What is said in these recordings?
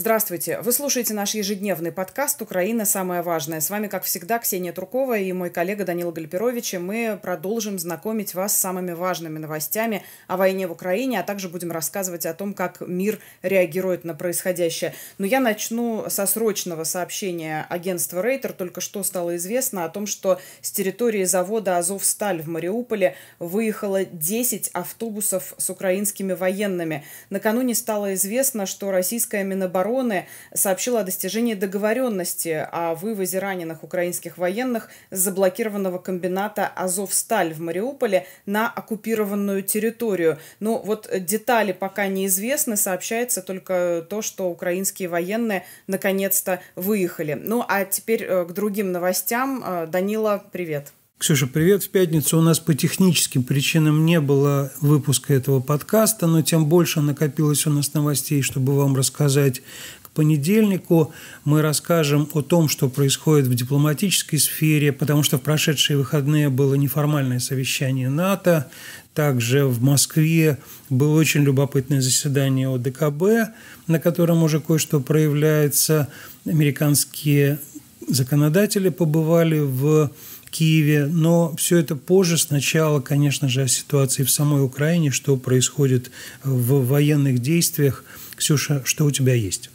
Здравствуйте! Вы слушаете наш ежедневный подкаст «Украина. Самое важное». С вами, как всегда, Ксения Трукова и мой коллега Данила Гальперович. И мы продолжим знакомить вас с самыми важными новостями о войне в Украине, а также будем рассказывать о том, как мир реагирует на происходящее. Но я начну со срочного сообщения агентства «Рейтер». Только что стало известно о том, что с территории завода «Азовсталь» в Мариуполе выехало 10 автобусов с украинскими военными. Накануне стало известно, что российская Минобороны обороны сообщила о достижении договоренности о вывозе раненых украинских военных с заблокированного комбината «Азовсталь» в Мариуполе на оккупированную территорию. Но вот детали пока неизвестны, сообщается только то, что украинские военные наконец-то выехали. Ну а теперь э, к другим новостям. Э, Данила, привет. Ксюша, привет. В пятницу у нас по техническим причинам не было выпуска этого подкаста, но тем больше накопилось у нас новостей, чтобы вам рассказать к понедельнику. Мы расскажем о том, что происходит в дипломатической сфере, потому что в прошедшие выходные было неформальное совещание НАТО. Также в Москве было очень любопытное заседание ОДКБ, на котором уже кое-что проявляется. Американские законодатели побывали в Киеве. Но все это позже. Сначала, конечно же, о ситуации в самой Украине, что происходит в военных действиях. Ксюша, что у тебя есть?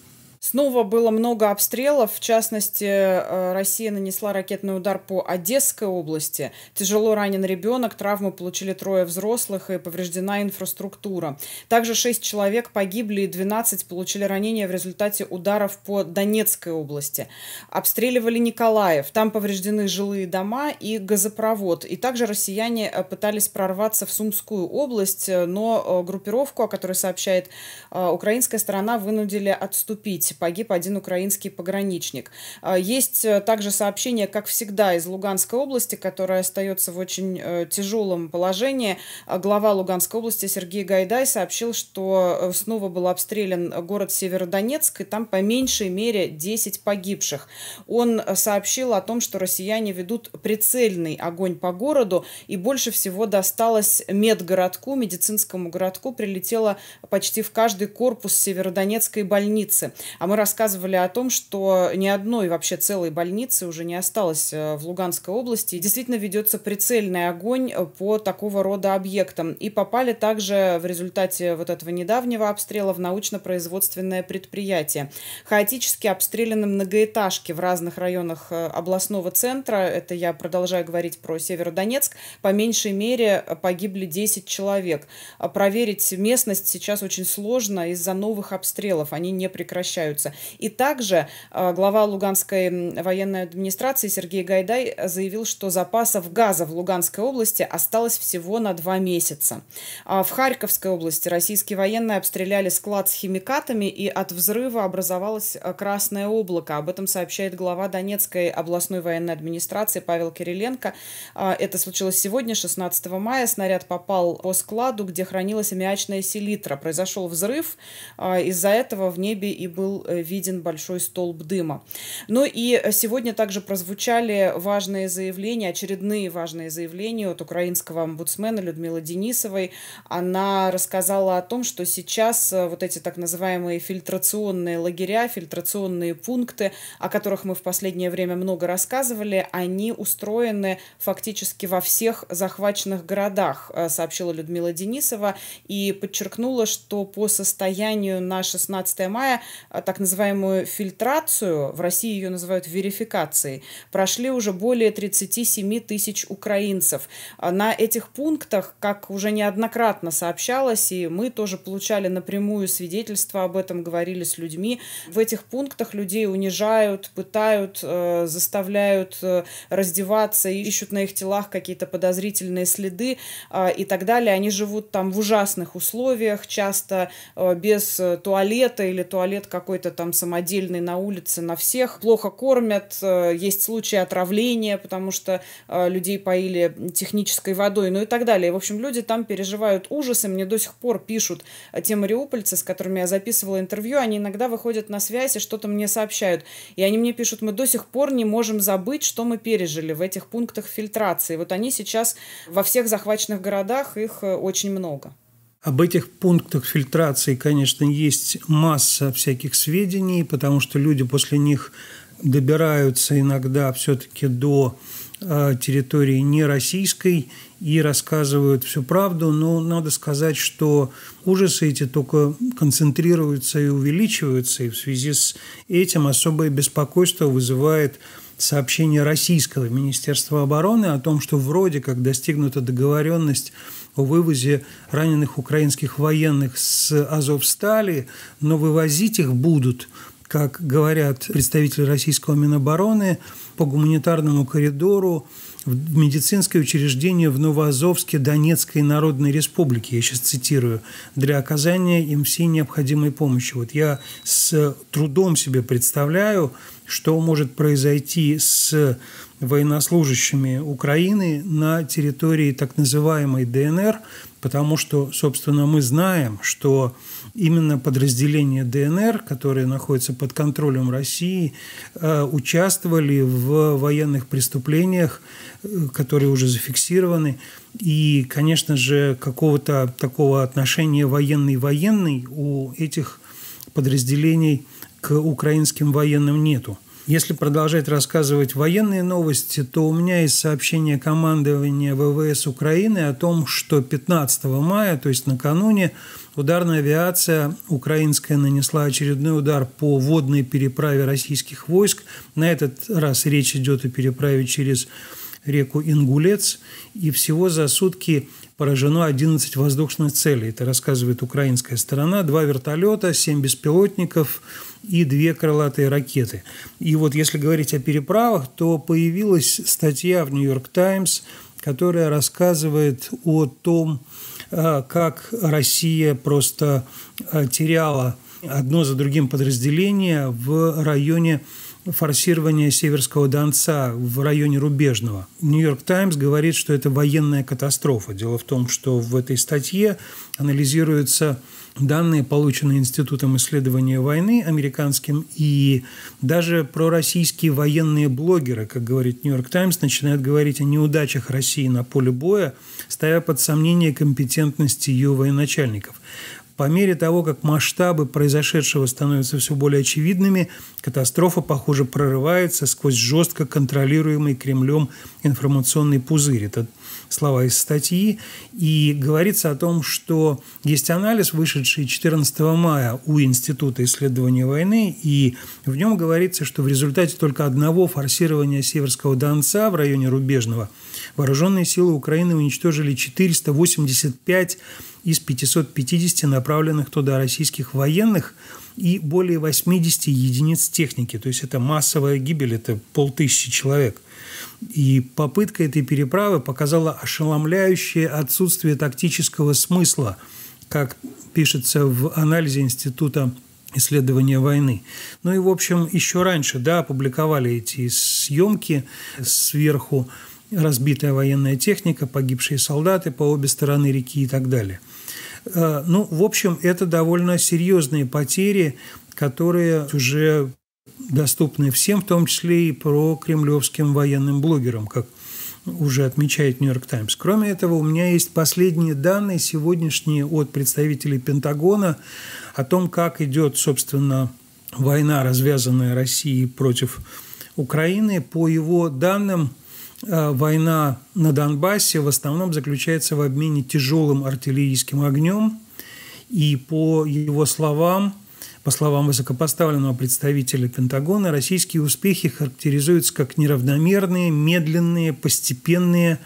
Снова было много обстрелов. В частности, э, Россия нанесла ракетный удар по Одесской области. Тяжело ранен ребенок, травмы получили трое взрослых и повреждена инфраструктура. Также шесть человек погибли и 12 получили ранения в результате ударов по Донецкой области. Обстреливали Николаев. Там повреждены жилые дома и газопровод. И также россияне э, пытались прорваться в Сумскую область, э, но группировку, о которой сообщает украинская сторона, вынудили отступить погиб один украинский пограничник. А, есть э, также сообщение, как всегда, из Луганской области, которая остается в очень э, тяжелом положении. А, глава Луганской области Сергей Гайдай сообщил, что э, снова был обстрелян город Северодонецк, и там по меньшей мере 10 погибших. Он сообщил о том, что россияне ведут прицельный огонь по городу, и больше всего досталось медгородку, медицинскому городку, прилетело почти в каждый корпус Северодонецкой больницы. А мы рассказывали о том, что ни одной вообще целой больницы уже не осталось э, в Луганской области. действительно ведется прицельный огонь э, по такого рода объектам. И попали также в результате вот этого недавнего обстрела в научно-производственное предприятие. Хаотически обстреляны многоэтажки в разных районах э, областного центра. Это я продолжаю говорить про Северодонецк. По меньшей мере погибли 10 человек. А проверить местность сейчас очень сложно из-за новых обстрелов. Они не прекращают обращаются. И также э, глава Луганской военной администрации Сергей Гайдай заявил, что запасов газа в Луганской области осталось всего на два месяца. А в Харьковской области российские военные обстреляли склад с химикатами, и от взрыва образовалось э, красное облако. Об этом сообщает глава Донецкой областной военной администрации Павел Кириленко. А, это случилось сегодня, 16 мая. Снаряд попал по складу, где хранилась аммиачная селитра. Произошел взрыв. А, из-за этого в небе и был Э, виден большой столб дыма. Ну и э, сегодня также прозвучали важные заявления, очередные важные заявления от украинского омбудсмена Людмилы Денисовой. Она рассказала о том, что сейчас э, вот эти так называемые фильтрационные лагеря, фильтрационные пункты, о которых мы в последнее время много рассказывали, они устроены фактически во всех захваченных городах, сообщила Людмила Денисова и подчеркнула, что по состоянию на 16 мая так называемую фильтрацию, в России ее называют верификацией, прошли уже более 37 тысяч украинцев. А на этих пунктах, как уже неоднократно сообщалось, и мы тоже получали напрямую свидетельства об этом, говорили с людьми, в этих пунктах людей унижают, пытают, э, заставляют э, раздеваться, ищут на их телах какие-то подозрительные следы а, и так далее. Они живут там в ужасных условиях, часто э, без э, туалета или туалет какой-то какой-то там самодельный на улице на всех. Плохо кормят, э, есть случаи отравления, потому что э, людей поили технической водой, ну и так далее. В общем, люди там переживают ужасы. Мне до сих пор пишут э, те мариупольцы, с которыми я записывала интервью, они иногда выходят на связь и что-то мне сообщают. И они мне пишут, мы до сих пор не можем забыть, что мы пережили в этих пунктах фильтрации. Вот они сейчас во всех захваченных городах, их очень много. Об этих пунктах фильтрации, конечно, есть масса всяких сведений, потому что люди после них добираются иногда все-таки до э, территории не российской и рассказывают всю правду, но надо сказать, что ужасы эти только концентрируются и увеличиваются, и в связи с этим особое беспокойство вызывает сообщение российского Министерства обороны о том, что вроде как достигнута договоренность о вывозе раненых украинских военных с Азовстали, но вывозить их будут, как говорят представители российского Минобороны, по гуманитарному коридору в медицинское учреждение в Новоазовске Донецкой Народной Республики, я сейчас цитирую, для оказания им всей необходимой помощи. Вот я с трудом себе представляю, что может произойти с военнослужащими Украины на территории так называемой ДНР, потому что, собственно, мы знаем, что именно подразделения ДНР, которые находятся под контролем России, э, участвовали в военных преступлениях, э, которые уже зафиксированы. И, конечно же, какого-то такого отношения военный-военный у этих подразделений к украинским военным нету. Если продолжать рассказывать военные новости, то у меня есть сообщение командования ВВС Украины о том, что 15 мая, то есть накануне, Ударная авиация украинская нанесла очередной удар по водной переправе российских войск. На этот раз речь идет о переправе через реку Ингулец, и всего за сутки поражено 11 воздушных целей. Это рассказывает украинская сторона. Два вертолета, семь беспилотников и две крылатые ракеты. И вот если говорить о переправах, то появилась статья в «Нью-Йорк Таймс», которая рассказывает о том, Э, как Россия просто э, теряла одно за другим подразделение в районе форсирование Северского Донца в районе Рубежного. «Нью-Йорк Таймс» говорит, что это военная катастрофа. Дело в том, что в этой статье анализируются данные, полученные Институтом исследования войны американским, и даже пророссийские военные блогеры, как говорит «Нью-Йорк Таймс», начинают говорить о неудачах России на поле боя, ставя под сомнение компетентность ее военачальников. По мере того, как масштабы произошедшего становятся все более очевидными, катастрофа, похоже, прорывается сквозь жестко контролируемый Кремлем информационный пузырь. Это слова из статьи. И говорится о том, что есть анализ, вышедший 14 мая у Института исследования войны, и в нем говорится, что в результате только одного форсирования Северского Донца в районе Рубежного вооруженные силы Украины уничтожили 485 из 550 направленных туда российских военных и более 80 единиц техники. То есть это массовая гибель, это полтысячи человек. И попытка этой переправы показала ошеломляющее отсутствие тактического смысла, как пишется в анализе Института исследования войны. Ну и, в общем, еще раньше, да, опубликовали эти съемки сверху, разбитая военная техника, погибшие солдаты по обе стороны реки и так далее – Э, ну, в общем, это довольно серьезные потери, которые уже доступны всем, в том числе и про кремлевским военным блогерам, как уже отмечает «Нью-Йорк Таймс». Кроме этого, у меня есть последние данные сегодняшние от представителей Пентагона о том, как идет, собственно, война, развязанная Россией против Украины. По его данным, Э, война на Донбассе в основном заключается в обмене тяжелым артиллерийским огнем. И по его словам, по словам высокопоставленного представителя Пентагона, российские успехи характеризуются как неравномерные, медленные, постепенные,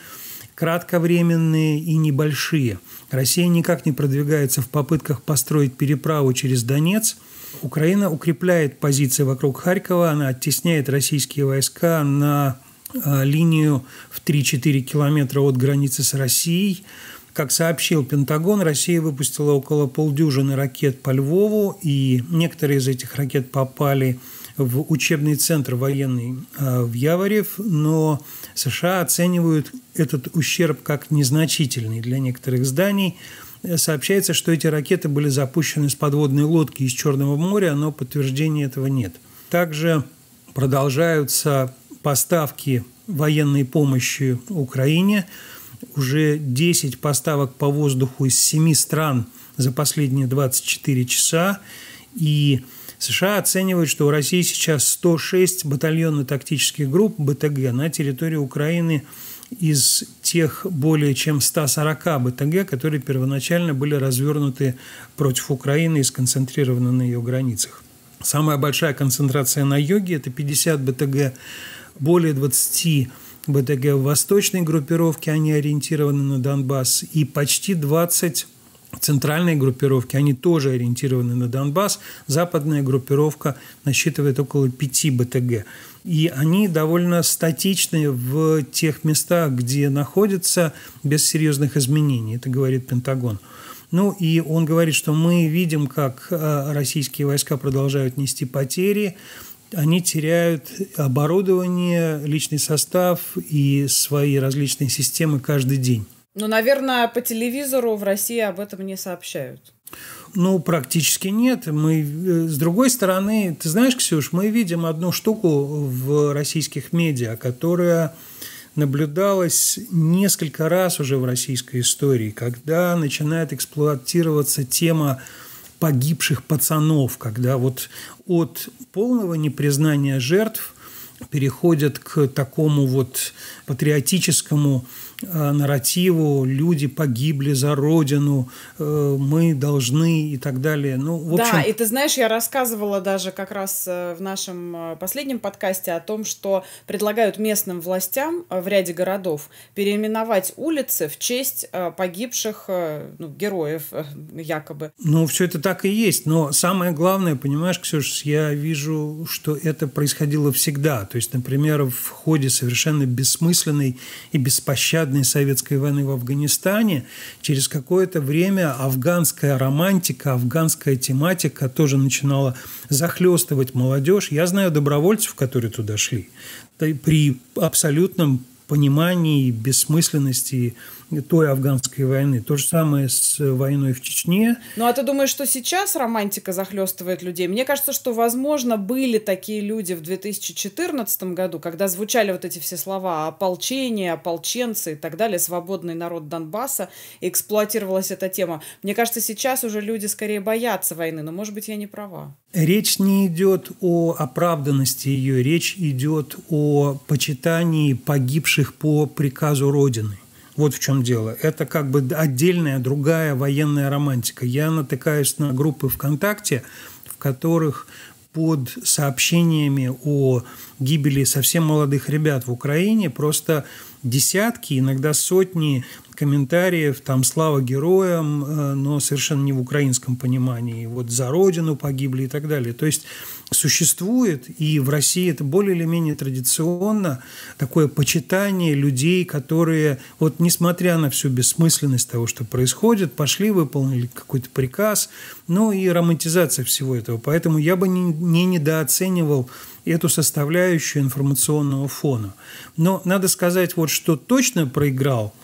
кратковременные и небольшие. Россия никак не продвигается в попытках построить переправу через Донец. Украина укрепляет позиции вокруг Харькова, она оттесняет российские войска на а, линию в 3-4 километра от границы с Россией. Как сообщил Пентагон, Россия выпустила около полдюжины ракет по Львову, и некоторые из этих ракет попали в учебный центр военный а, в Яворев, но США оценивают этот ущерб как незначительный для некоторых зданий. Сообщается, что эти ракеты были запущены с подводной лодки из Черного моря, но подтверждения этого нет. Также продолжаются поставки военной помощи Украине. Уже 10 поставок по воздуху из 7 стран за последние 24 часа. И США оценивают, что у России сейчас 106 батальонно-тактических групп БТГ на территории Украины из тех более чем 140 БТГ, которые первоначально были развернуты против Украины и сконцентрированы на ее границах. Самая большая концентрация на юге – это 50 БТГ более 20 БТГ в восточной группировке, они ориентированы на Донбасс, и почти 20 центральной группировки, они тоже ориентированы на Донбасс. Западная группировка насчитывает около 5 БТГ. И они довольно статичны в тех местах, где находятся, без серьезных изменений. Это говорит Пентагон. Ну и он говорит, что мы видим, как э, российские войска продолжают нести потери, они теряют оборудование, личный состав и свои различные системы каждый день. Ну, наверное, по телевизору в России об этом не сообщают. Ну, практически нет. Мы, э, с другой стороны, ты знаешь, Ксюш, мы видим одну штуку в российских медиа, которая наблюдалась несколько раз уже в российской истории, когда начинает эксплуатироваться тема погибших пацанов, когда вот от полного непризнания жертв переходят к такому вот патриотическому Э, нарративу «люди погибли за родину», э, «мы должны» и так далее. Ну, в общем... Да, и ты знаешь, я рассказывала даже как раз э, в нашем последнем подкасте о том, что предлагают местным властям в ряде городов переименовать улицы в честь погибших ну, героев якобы. Ну, все это так и есть, но самое главное, понимаешь, Ксюш, я вижу, что это происходило всегда. То есть, например, в ходе совершенно бессмысленной и беспощадной победной советской войны в Афганистане, через какое-то время афганская романтика, афганская тематика тоже начинала захлестывать молодежь. Я знаю добровольцев, которые туда шли. При абсолютном понимании бессмысленности той афганской войны. То же самое с э, войной в Чечне. Ну а ты думаешь, что сейчас романтика захлестывает людей? Мне кажется, что, возможно, были такие люди в 2014 году, когда звучали вот эти все слова ополчение, ополченцы и так далее, свободный народ Донбасса, эксплуатировалась эта тема. Мне кажется, сейчас уже люди скорее боятся войны, но, может быть, я не права. Речь не идет о оправданности ее, речь идет о почитании погибших по приказу Родины. Вот в чем дело. Это как бы отдельная, другая военная романтика. Я натыкаюсь на группы ВКонтакте, в которых под сообщениями о гибели совсем молодых ребят в Украине просто десятки, иногда сотни комментариев, там слава героям, э, но совершенно не в украинском понимании, вот за родину погибли и так далее. То есть существует, и в России это более или менее традиционно, такое почитание людей, которые, вот несмотря на всю бессмысленность того, что происходит, пошли, выполнили какой-то приказ, ну и романтизация всего этого. Поэтому я бы не, не недооценивал эту составляющую информационного фона. Но надо сказать, вот что точно проиграл –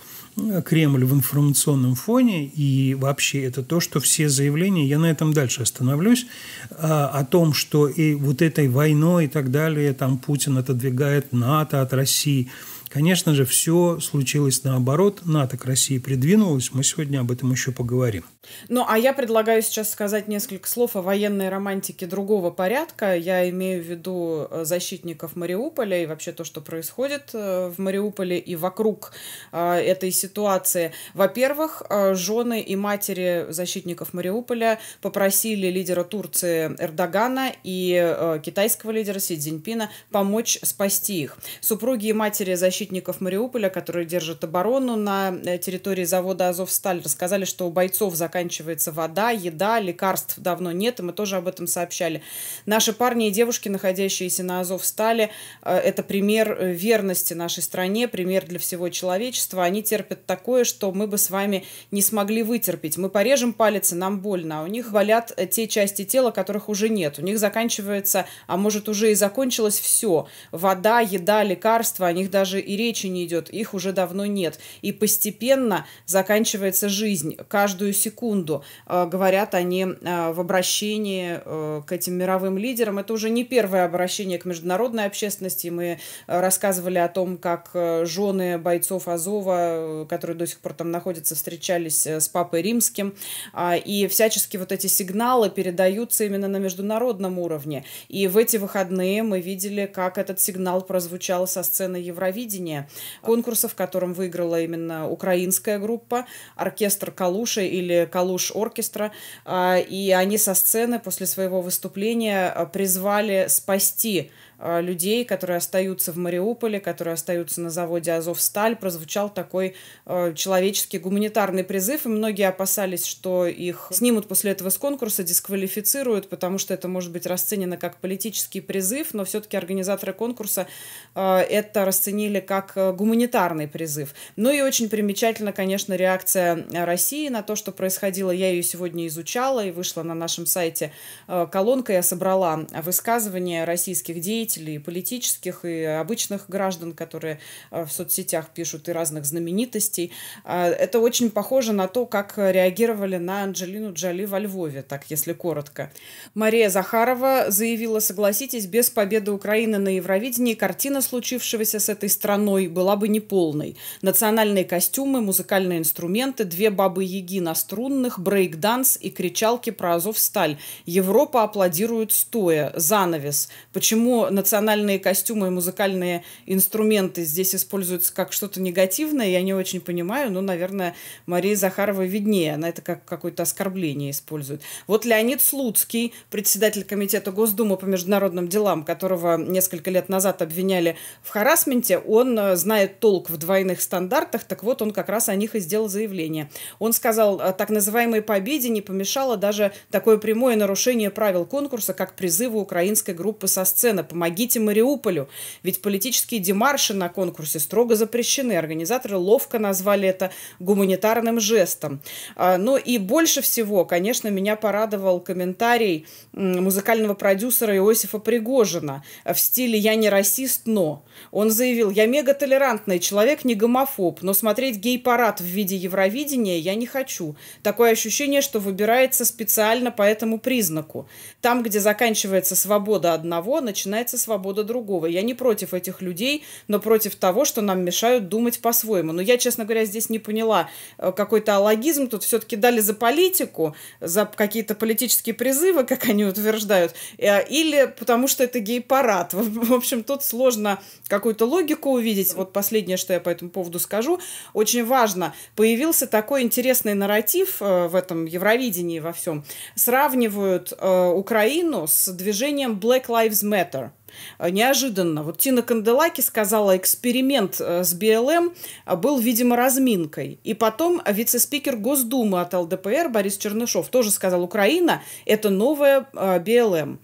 Кремль в информационном фоне, и вообще это то, что все заявления, я на этом дальше остановлюсь, а, о том, что и вот этой войной и так далее, там Путин отодвигает НАТО от России. Конечно же, все случилось наоборот, НАТО к России придвинулось, мы сегодня об этом еще поговорим. Ну, а я предлагаю сейчас сказать несколько слов о военной романтике другого порядка. Я имею в виду э, защитников Мариуполя и вообще то, что происходит э, в Мариуполе и вокруг э, этой ситуации. Во-первых, жены и матери защитников Мариуполя попросили лидера Турции Эрдогана и китайского лидера Си Цзиньпина помочь спасти их. Супруги и матери защитников Мариуполя, которые держат оборону на территории завода «Азовсталь», рассказали, что у бойцов за заканчивается вода, еда, лекарств давно нет, и мы тоже об этом сообщали. Наши парни и девушки, находящиеся на Азов стали, э, это пример э, верности нашей стране, пример для всего человечества. Они терпят такое, что мы бы с вами не смогли вытерпеть. Мы порежем палец, и нам больно, а у них валят э, те части тела, которых уже нет. У них заканчивается, а может уже и закончилось все. Вода, еда, лекарства, о них даже и речи не идет, их уже давно нет. И постепенно заканчивается жизнь. Каждую секунду секунду, э, говорят они э, в обращении э, к этим мировым лидерам. Это уже не первое обращение к международной общественности. Мы рассказывали о том, как жены бойцов Азова, которые до сих пор там находятся, встречались с Папой Римским. А, и всячески вот эти сигналы передаются именно на международном уровне. И в эти выходные мы видели, как этот сигнал прозвучал со сцены Евровидения, конкурса, в котором выиграла именно украинская группа, оркестр «Калуши» или Калуш оркестра, а, и они со сцены после своего выступления а, призвали спасти Э, людей, которые остаются в Мариуполе, которые остаются на заводе «Азовсталь», прозвучал такой э, человеческий гуманитарный призыв, и многие опасались, что их снимут после этого с конкурса, дисквалифицируют, потому что это может быть расценено как политический призыв, но все-таки организаторы конкурса э, это расценили как гуманитарный призыв. Ну и очень примечательна, конечно, реакция России на то, что происходило. Я ее сегодня изучала и вышла на нашем сайте колонка. Я собрала высказывания российских деятелей, деятелей, и политических, и обычных граждан, которые э, в соцсетях пишут, и разных знаменитостей. А, это очень похоже на то, как реагировали на Анджелину Джоли во Львове, так если коротко. Мария Захарова заявила, согласитесь, без победы Украины на Евровидении картина случившегося с этой страной была бы неполной. Национальные костюмы, музыкальные инструменты, две бабы-яги на струнных, брейк-данс и кричалки про Азовсталь. Европа аплодирует стоя. Занавес. Почему национальные костюмы и музыкальные инструменты здесь используются как что-то негативное, я не очень понимаю, но, наверное, Мария Захарова виднее, она это как какое-то оскорбление использует. Вот Леонид Слуцкий, председатель Комитета Госдумы по международным делам, которого несколько лет назад обвиняли в харасменте, он э, знает толк в двойных стандартах, так вот он как раз о них и сделал заявление. Он сказал, э, так называемой победе не помешало даже такое прямое нарушение правил конкурса, как призывы украинской группы со сцены, помогли помогите Мариуполю. Ведь политические демарши на конкурсе строго запрещены. Организаторы ловко назвали это гуманитарным жестом. А, ну и больше всего, конечно, меня порадовал комментарий музыкального продюсера Иосифа Пригожина в стиле «Я не расист, но». Он заявил, я мегатолерантный человек, не гомофоб, но смотреть гей-парад в виде Евровидения я не хочу. Такое ощущение, что выбирается специально по этому признаку. Там, где заканчивается свобода одного, начинается и свобода другого. Я не против этих людей, но против того, что нам мешают думать по-своему. Но я, честно говоря, здесь не поняла э, какой-то алогизм. Тут все-таки дали за политику, за какие-то политические призывы, как они утверждают, э, или потому что это гей-парад. В общем, тут сложно какую-то логику увидеть. Вот последнее, что я по этому поводу скажу. Очень важно, появился такой интересный нарратив э, в этом Евровидении во всем. Сравнивают Украину с движением Black Lives Matter – Э, неожиданно. Вот Тина Канделаки сказала, эксперимент э, с БЛМ э, был, видимо, разминкой. И потом вице-спикер Госдумы от ЛДПР Борис Чернышов тоже сказал, Украина – это новая БЛМ.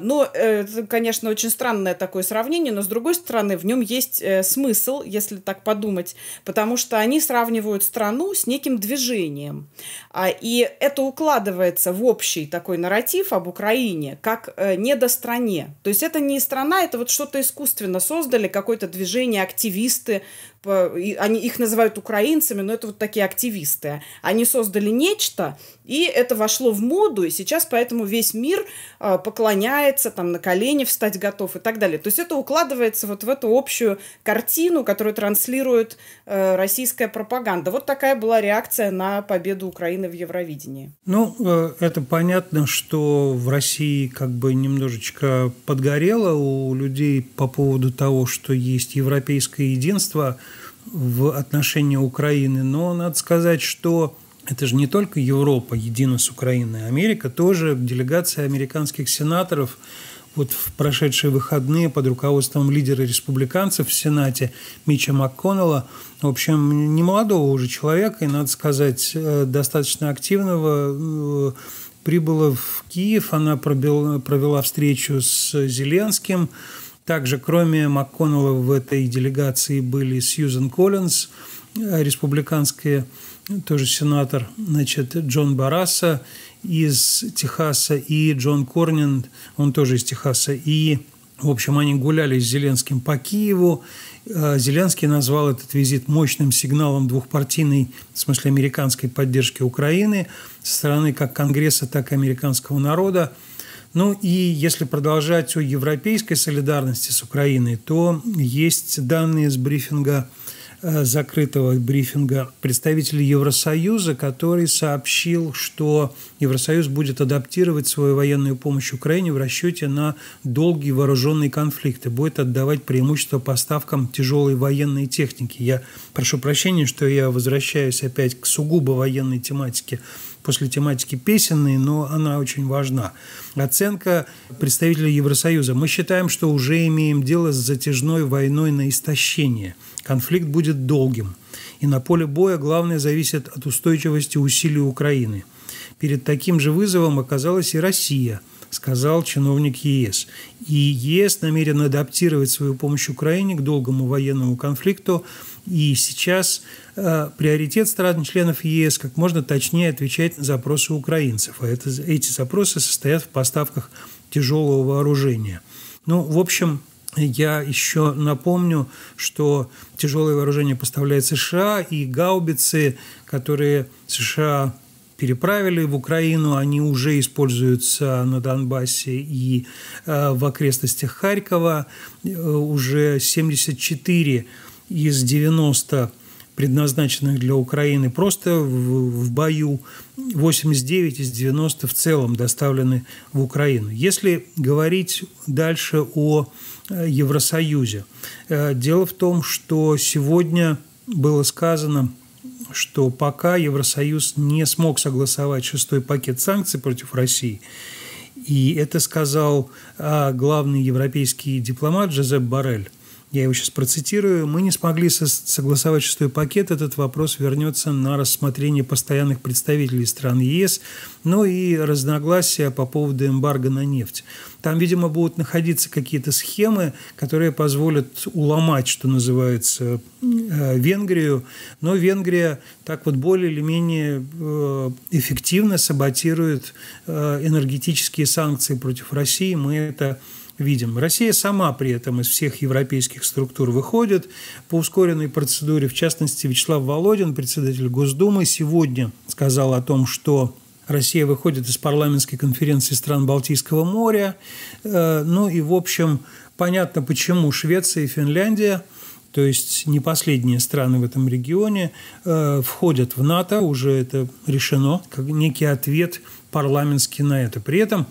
Но это, конечно, очень странное такое сравнение, но, с другой стороны, в нем есть смысл, если так подумать, потому что они сравнивают страну с неким движением. А, и это укладывается в общий такой нарратив об Украине, как недостране. То есть это не страна, это вот что-то искусственно создали, какое-то движение, активисты, они их называют украинцами, но это вот такие активисты. Они создали нечто, и это вошло в моду, и сейчас поэтому весь мир а, поклоняется, там, на колени встать готов и так далее. То есть это укладывается вот в эту общую картину, которую транслирует э, российская пропаганда. Вот такая была реакция на победу Украины в Евровидении. Ну, э, это понятно, что в России как бы немножечко подгорело у людей по поводу того, что есть европейское единство – в отношении Украины, но надо сказать, что это же не только Европа едина с Украиной, Америка тоже, делегация американских сенаторов вот в прошедшие выходные под руководством лидера республиканцев в Сенате Мича МакКоннелла, в общем, не молодого уже человека, и, надо сказать, э, достаточно активного, э, прибыла в Киев, она провела, провела встречу с Зеленским, также, кроме МакКоннелла, в этой делегации были Сьюзен Коллинз, э, республиканский тоже сенатор, значит, Джон Бараса из Техаса и Джон Корнин, он тоже из Техаса, и в общем, они гуляли с Зеленским по Киеву. Э, Зеленский назвал этот визит мощным сигналом двухпартийной, в смысле американской поддержки Украины со стороны как Конгресса, так и американского народа. Ну и если продолжать о европейской солидарности с Украиной, то есть данные с брифинга э, закрытого брифинга представителей Евросоюза, который сообщил, что Евросоюз будет адаптировать свою военную помощь Украине в расчете на долгие вооруженные конфликты, будет отдавать преимущество поставкам тяжелой военной техники. Я прошу прощения, что я возвращаюсь опять к сугубо военной тематике после тематики песенной, но она очень важна. Оценка представителя Евросоюза. Мы считаем, что уже имеем дело с затяжной войной на истощение. Конфликт будет долгим. И на поле боя главное зависит от устойчивости усилий Украины. Перед таким же вызовом оказалась и Россия – сказал чиновник ЕС. И ЕС намерен адаптировать свою помощь Украине к долгому военному конфликту. И сейчас э, приоритет стран-членов ЕС как можно точнее отвечать на запросы украинцев. А это, эти запросы состоят в поставках тяжелого вооружения. Ну, в общем, я еще напомню, что тяжелое вооружение поставляет США, и гаубицы, которые США переправили в Украину, они уже используются на Донбассе и э, в окрестностях Харькова. Э, уже 74 из 90 предназначенных для Украины просто в, в бою, 89 из 90 в целом доставлены в Украину. Если говорить дальше о э, Евросоюзе, дело в том, что сегодня было сказано что пока Евросоюз не смог согласовать шестой пакет санкций против России, и это сказал а, главный европейский дипломат Жозеп Барель, я его сейчас процитирую, мы не смогли согласовать шестой пакет. Этот вопрос вернется на рассмотрение постоянных представителей стран ЕС, ну и разногласия по поводу эмбарго на нефть. Там, видимо, будут находиться какие-то схемы, которые позволят уломать, что называется, э, Венгрию. Но Венгрия так вот более или менее э, эффективно саботирует э, энергетические санкции против России. Мы это видим. Россия сама при этом из всех европейских структур выходит. По ускоренной процедуре, в частности, Вячеслав Володин, председатель Госдумы, сегодня сказал о том, что Россия выходит из парламентской конференции стран Балтийского моря. Э, ну и, в общем, понятно, почему Швеция и Финляндия то есть не последние страны в этом регионе, э, входят в НАТО, уже это решено, как некий ответ парламентский на это. При этом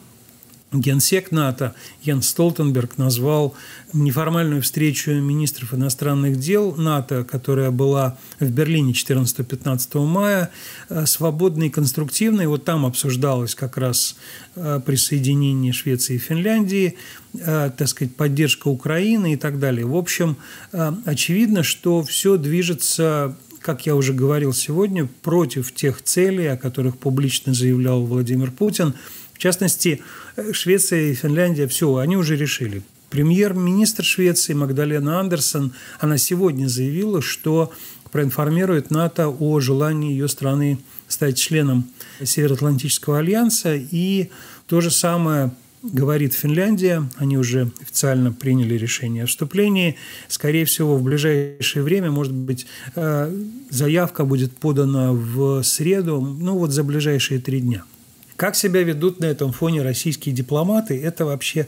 Генсек НАТО Ян Столтенберг назвал неформальную встречу министров иностранных дел НАТО, которая была в Берлине 14-15 мая, э, свободной и конструктивной. Вот там обсуждалось как раз э, присоединение Швеции и Финляндии, э, так сказать, поддержка Украины и так далее. В общем, очевидно, что все движется как я уже говорил сегодня, против тех целей, о которых публично заявлял Владимир Путин – в частности, э, Швеция и Финляндия, все, они уже решили. Премьер-министр Швеции Магдалена Андерсон, она сегодня заявила, что проинформирует НАТО о желании ее страны стать членом Североатлантического альянса. И то же самое говорит Финляндия. Они уже официально приняли решение о вступлении. Скорее всего, в ближайшее время, может быть, э, заявка будет подана в среду, ну вот за ближайшие три дня. Как себя ведут на этом фоне российские дипломаты, это вообще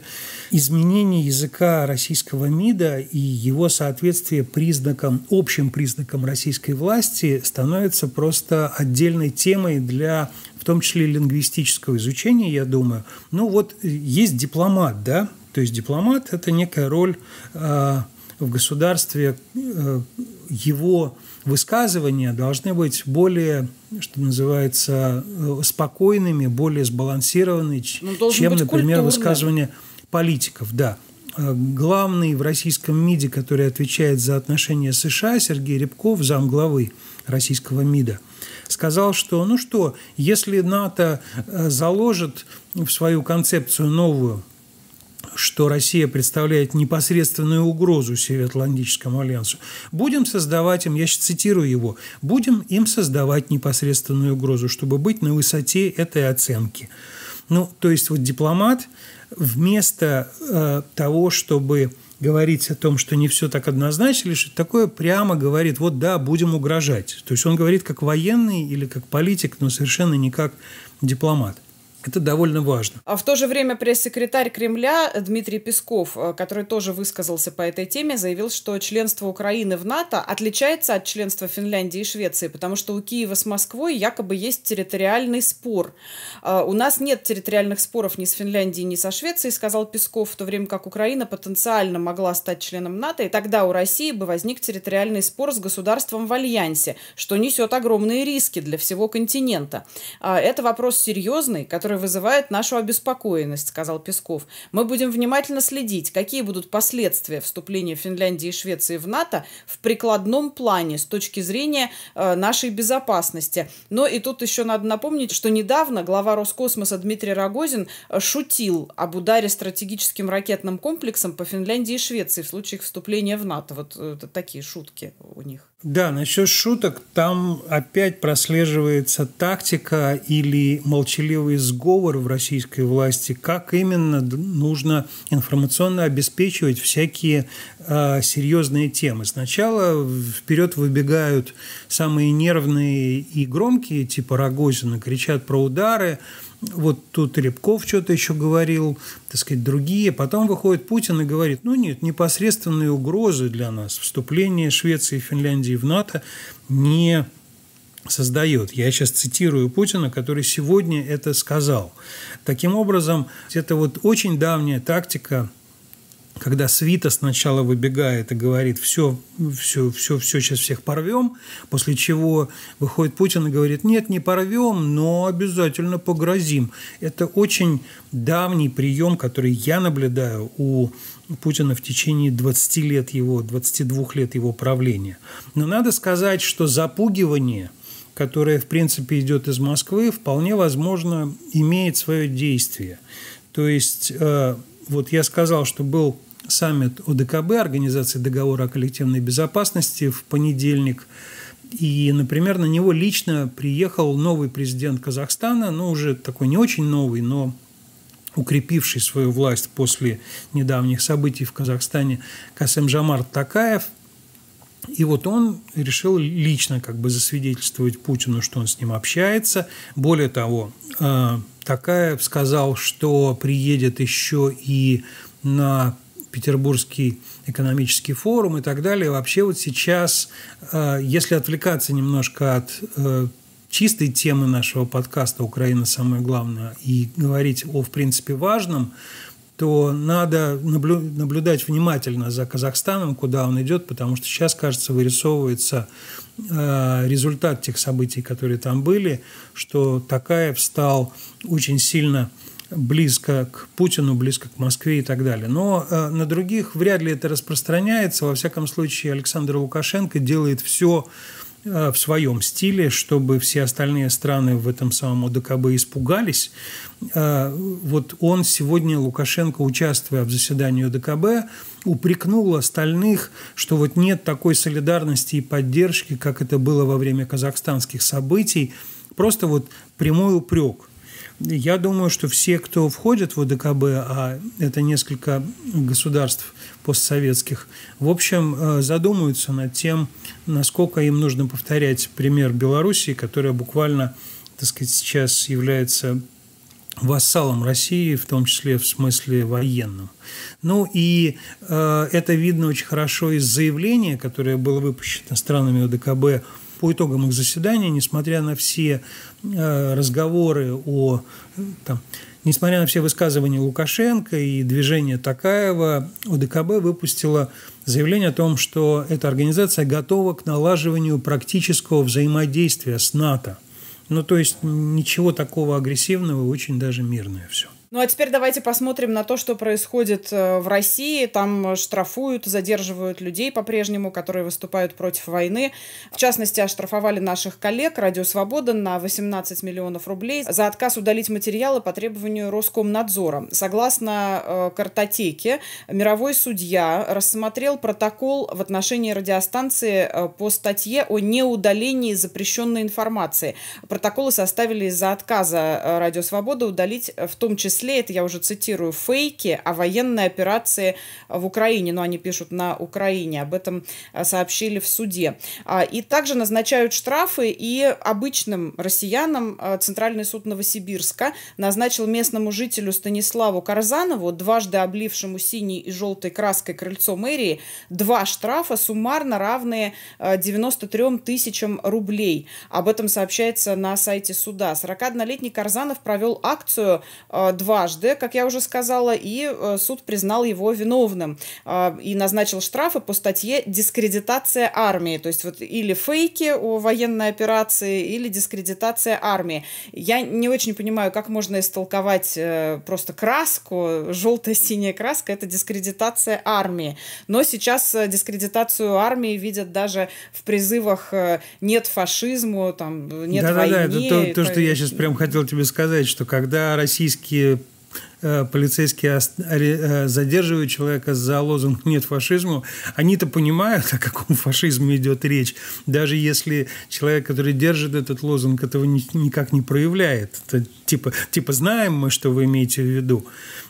изменение языка российского МИДа и его соответствие признакам, общим признакам российской власти становится просто отдельной темой для в том числе лингвистического изучения, я думаю. Ну вот э, есть дипломат, да, то есть дипломат – это некая роль э, в государстве, э, его высказывания должны быть более, что называется, э, спокойными, более сбалансированными, ну, чем, например, культурным. высказывания политиков. Да. Э, главный в российском МИДе, который отвечает за отношения США, Сергей Рябков, замглавы российского МИДа, сказал, что ну что, если НАТО э, заложит в свою концепцию новую что Россия представляет непосредственную угрозу Североатлантическому альянсу. Будем создавать им, я сейчас цитирую его, будем им создавать непосредственную угрозу, чтобы быть на высоте этой оценки. Ну, то есть вот дипломат вместо э, того, чтобы говорить о том, что не все так однозначно, лишь такое прямо говорит, вот да, будем угрожать. То есть он говорит как военный или как политик, но совершенно не как дипломат. Это довольно важно. А в то же время пресс-секретарь Кремля Дмитрий Песков, э, который тоже высказался по этой теме, заявил, что членство Украины в НАТО отличается от членства Финляндии и Швеции, потому что у Киева с Москвой якобы есть территориальный спор. Э, у нас нет территориальных споров ни с Финляндией, ни со Швецией, сказал Песков, в то время как Украина потенциально могла стать членом НАТО, и тогда у России бы возник территориальный спор с государством в альянсе, что несет огромные риски для всего континента. Э, это вопрос серьезный, который который вызывает нашу обеспокоенность, сказал Песков. Мы будем внимательно следить, какие будут последствия вступления Финляндии и Швеции в НАТО в прикладном плане с точки зрения э, нашей безопасности. Но и тут еще надо напомнить, что недавно глава Роскосмоса Дмитрий Рогозин э, шутил об ударе стратегическим ракетным комплексом по Финляндии и Швеции в случае их вступления в НАТО. Вот э, такие шутки у них. Да, насчет шуток, там опять прослеживается тактика или молчаливый сговор в российской власти, как именно нужно информационно обеспечивать всякие э, а, серьезные темы. Сначала вперед выбегают самые нервные и громкие, типа Рогозина, кричат про удары, вот тут Рябков что-то еще говорил, так сказать, другие. Потом выходит Путин и говорит, ну нет, непосредственные угрозы для нас вступление Швеции и Финляндии в НАТО не создает. Я сейчас цитирую Путина, который сегодня это сказал. Таким образом, это вот очень давняя тактика когда свита сначала выбегает и говорит «все, все, все, все, сейчас всех порвем», после чего выходит Путин и говорит «нет, не порвем, но обязательно погрозим». Это очень давний прием, который я наблюдаю у Путина в течение 20 лет его, 22 лет его правления. Но надо сказать, что запугивание – которое в принципе, идет из Москвы, вполне возможно имеет свое действие. То есть, э, вот я сказал, что был саммит ОДКБ, Организации договора о коллективной безопасности, в понедельник. И, например, на него лично приехал новый президент Казахстана, ну, уже такой не очень новый, но укрепивший свою власть после недавних событий в Казахстане Касем Жамар Такаев. И вот он решил лично как бы засвидетельствовать Путину, что он с ним общается. Более того, э, Такаев сказал, что приедет еще и на Петербургский экономический форум и так далее. Вообще вот сейчас, э, если отвлекаться немножко от э, чистой темы нашего подкаста «Украина – самое главное» и говорить о, в принципе, важном, то надо наблюдать внимательно за Казахстаном, куда он идет, потому что сейчас, кажется, вырисовывается э, результат тех событий, которые там были, что Такаев стал очень сильно близко к Путину, близко к Москве и так далее. Но э, на других вряд ли это распространяется. Во всяком случае, Александр Лукашенко делает все э, в своем стиле, чтобы все остальные страны в этом самом ОДКБ испугались. Э, вот он сегодня, Лукашенко, участвуя в заседании ОДКБ, упрекнул остальных, что вот нет такой солидарности и поддержки, как это было во время казахстанских событий. Просто вот прямой упрек – я думаю, что все, кто входит в ОДКБ, а это несколько государств постсоветских, в общем, э, задумаются над тем, насколько им нужно повторять пример Белоруссии, которая буквально, так сказать, сейчас является вассалом России, в том числе в смысле военном. Ну и э, это видно очень хорошо из заявления, которое было выпущено странами ОДКБ по итогам их заседания, несмотря на все э, разговоры о... Там, несмотря на все высказывания Лукашенко и движения Такаева, ОДКБ выпустила заявление о том, что эта организация готова к налаживанию практического взаимодействия с НАТО. Ну, то есть ничего такого агрессивного, очень даже мирное все. Ну а теперь давайте посмотрим на то, что происходит э, в России. Там э, штрафуют, задерживают людей по-прежнему, которые выступают против войны. В частности, оштрафовали наших коллег «Радио Свобода» на 18 миллионов рублей за отказ удалить материалы по требованию Роскомнадзора. Согласно э, картотеке, мировой судья рассмотрел протокол в отношении радиостанции по статье о неудалении запрещенной информации. Протоколы составили из-за отказа «Радио Свобода» удалить в том числе числе, это я уже цитирую, фейки о военной операции в Украине. Ну, они пишут на Украине. Об этом э, сообщили в суде. А, и также назначают штрафы и обычным россиянам. Э, Центральный суд Новосибирска назначил местному жителю Станиславу Карзанову, дважды облившему синей и желтой краской крыльцо мэрии, два штрафа, суммарно равные 93 э, тысячам рублей. Об этом сообщается на сайте суда. 41-летний Карзанов провел акцию дважды, как я уже сказала, и э, суд признал его виновным а, и назначил штрафы по статье «Дискредитация армии». То есть вот или фейки о военной операции, или дискредитация армии. Я не очень понимаю, как можно истолковать э, просто краску, желто синяя краска – это дискредитация армии. Но сейчас э, дискредитацию армии видят даже в призывах «нет фашизму», там, «нет да, войны». Да-да-да, это то, то, что я сейчас прям хотел тебе сказать, что когда российские Э, полицейские э, задерживают человека за лозунг «нет фашизму», они-то понимают, о каком фашизме идет речь, даже если человек, который держит этот лозунг, этого никак не проявляет. Это типа, типа знаем мы, что вы имеете в виду.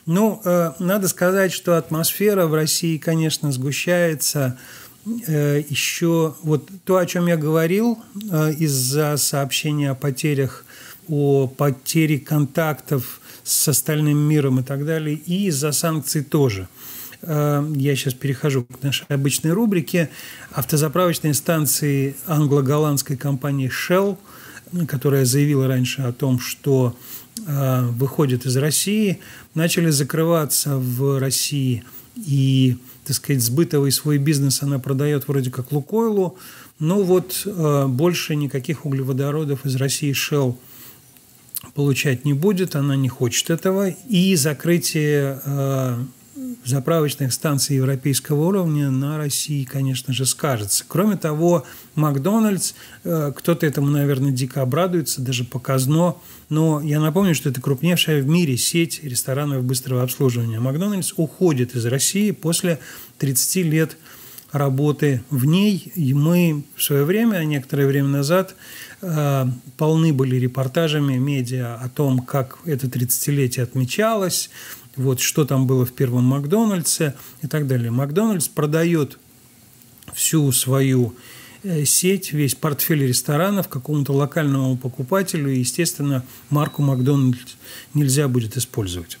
Ну, э, надо сказать, что атмосфера в России, конечно, сгущается еще вот то, о чем я говорил, из-за сообщения о потерях, о потере контактов с остальным миром и так далее, и за санкции тоже. Э, я сейчас перехожу к нашей обычной рубрике. Автозаправочные станции англо-голландской компании Shell, которая заявила раньше о том, что э, выходит из России, начали закрываться в России и так сказать, сбытовый свой бизнес она продает вроде как Лукойлу, но ну вот э, больше никаких углеводородов из России Shell получать не будет, она не хочет этого. И закрытие э, заправочных станций европейского уровня на России, конечно же, скажется. Кроме того, Макдональдс, э, кто-то этому, наверное, дико обрадуется, даже показно, но я напомню, что это крупнейшая в мире сеть ресторанов быстрого обслуживания. Макдональдс уходит из России после 30 лет работы в ней. И мы в свое время, некоторое время назад, э, полны были репортажами медиа о том, как это 30-летие отмечалось, вот что там было в первом Макдональдсе и так далее. Макдональдс продает всю свою э, сеть, весь портфель ресторанов какому-то локальному покупателю, и, естественно, марку Макдональдс нельзя будет использовать.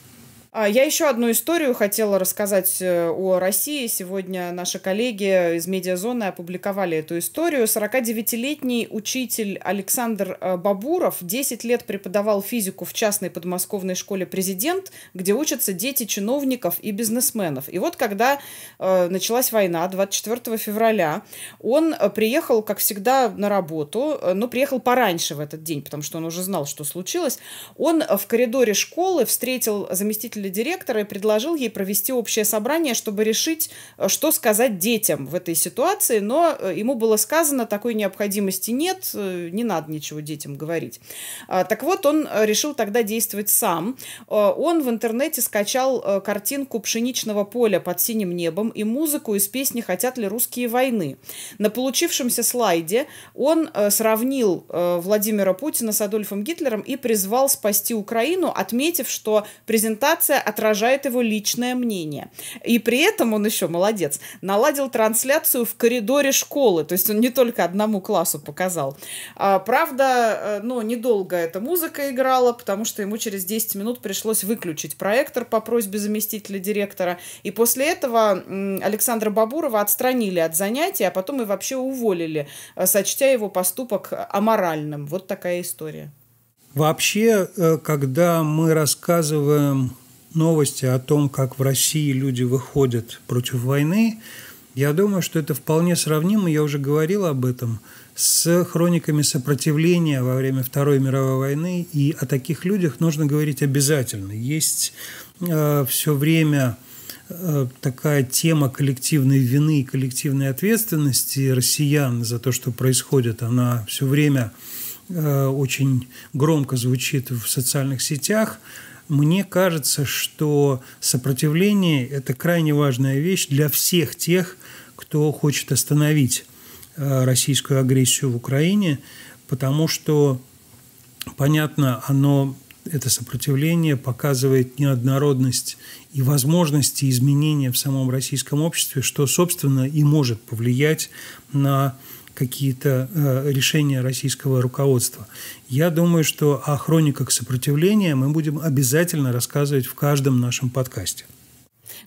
А, я еще одну историю хотела рассказать э, о России. Сегодня наши коллеги из медиазоны опубликовали эту историю. 49-летний учитель Александр э, Бабуров 10 лет преподавал физику в частной подмосковной школе «Президент», где учатся дети чиновников и бизнесменов. И вот когда э, началась война 24 февраля, он приехал, как всегда, на работу, но ну, приехал пораньше в этот день, потому что он уже знал, что случилось. Он в коридоре школы встретил заместителя заместителя директора и предложил ей провести общее собрание, чтобы решить, э, что сказать детям в этой ситуации, но э, ему было сказано, такой необходимости нет, э, не надо ничего детям говорить. А, так вот, он решил тогда действовать сам. Он в интернете скачал картинку пшеничного поля под синим небом и музыку из песни «Хотят ли русские войны». На получившемся слайде он сравнил Владимира Путина с Адольфом Гитлером и призвал спасти Украину, отметив, что презентация трансляция отражает его личное мнение. И при этом он еще молодец, наладил трансляцию в коридоре школы, то есть он не только одному классу показал. А, правда, э, но ну, недолго эта музыка играла, потому что ему через 10 минут пришлось выключить проектор по просьбе заместителя директора, и после этого Александра Бабурова отстранили от занятий, а потом и вообще уволили, э, сочтя его поступок аморальным. Вот такая история. Вообще, э, когда мы рассказываем новости о том, как в России люди выходят против войны, я думаю, что это вполне сравнимо, я уже говорил об этом, с хрониками сопротивления во время Второй мировой войны, и о таких людях нужно говорить обязательно. Есть э, все время э, такая тема коллективной вины и коллективной ответственности россиян за то, что происходит. Она все время э, очень громко звучит в социальных сетях. Мне кажется, что сопротивление – это крайне важная вещь для всех тех, кто хочет остановить э, российскую агрессию в Украине, потому что, понятно, оно, это сопротивление показывает неоднородность и возможности изменения в самом российском обществе, что, собственно, и может повлиять на какие-то э, решения российского руководства. Я думаю, что о хрониках сопротивления мы будем обязательно рассказывать в каждом нашем подкасте.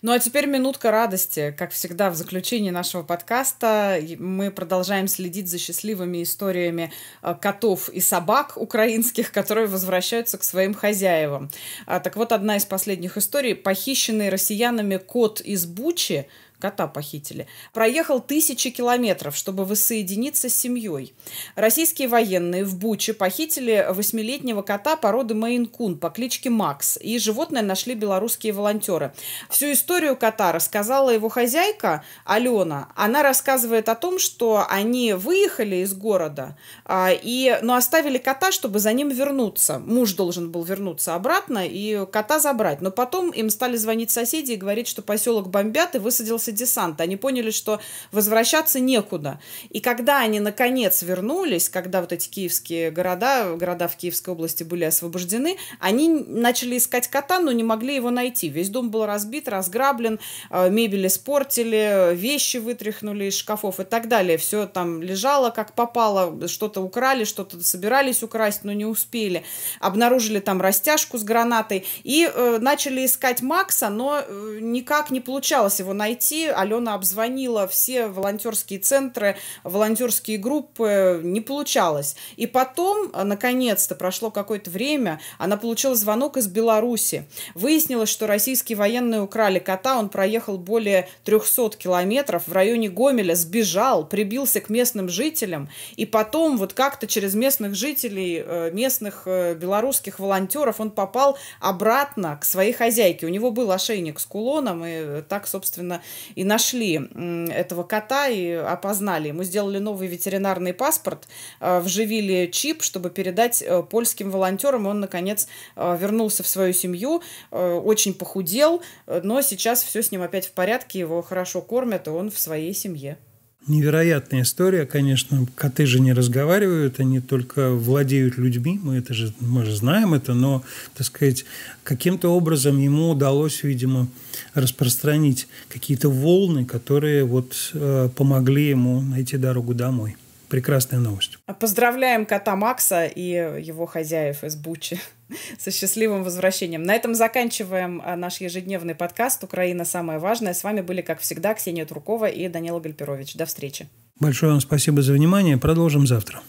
Ну а теперь минутка радости. Как всегда, в заключении нашего подкаста мы продолжаем следить за счастливыми историями э, котов и собак украинских, которые возвращаются к своим хозяевам. А, так вот, одна из последних историй. Похищенный россиянами кот из Бучи кота похитили, проехал тысячи километров, чтобы воссоединиться с семьей. Российские военные в Буче похитили восьмилетнего кота породы Мейн-кун по кличке Макс, и животное нашли белорусские волонтеры. Всю историю кота рассказала его хозяйка Алена. Она рассказывает о том, что они выехали из города, а, и, но ну, оставили кота, чтобы за ним вернуться. Муж должен был вернуться обратно и кота забрать. Но потом им стали звонить соседи и говорить, что поселок бомбят, и высадился начался десант. Они поняли, что возвращаться некуда. И когда они, наконец, вернулись, когда вот эти киевские города, города в Киевской области были освобождены, они начали искать кота, но не могли его найти. Весь дом был разбит, разграблен, э, мебель испортили, вещи вытряхнули из шкафов и так далее. Все там лежало как попало, что-то украли, что-то собирались украсть, но не успели. Обнаружили там растяжку с гранатой и э, начали искать Макса, но э, никак не получалось его найти. Алена обзвонила все волонтерские центры, волонтерские группы. Не получалось. И потом, э, наконец-то, прошло какое-то время, она получила звонок из Беларуси. Выяснилось, что российские военные украли кота. Он проехал более 300 километров в районе Гомеля, сбежал, прибился к местным жителям. И потом вот как-то через местных жителей, э, местных э, белорусских волонтеров он попал обратно к своей хозяйке. У него был ошейник с кулоном, и так, собственно, и нашли этого кота и опознали. Мы сделали новый ветеринарный паспорт, э, вживили чип, чтобы передать э, польским волонтерам. Он, наконец, э, вернулся в свою семью, очень похудел, но сейчас все с ним опять в порядке, его хорошо кормят, и он в своей семье. Невероятная история, конечно, коты же не разговаривают, они только владеют людьми, мы это же, мы же знаем это, но, так сказать, каким-то образом ему удалось, видимо, распространить какие-то волны, которые вот э, помогли ему найти дорогу домой прекрасная новость. Поздравляем кота Макса и его хозяев из Бучи со счастливым возвращением. На этом заканчиваем а, наш ежедневный подкаст «Украина. Самое важное». С вами были, как всегда, Ксения Трукова и Данила Гальперович. До встречи. Большое вам спасибо за внимание. Продолжим завтра.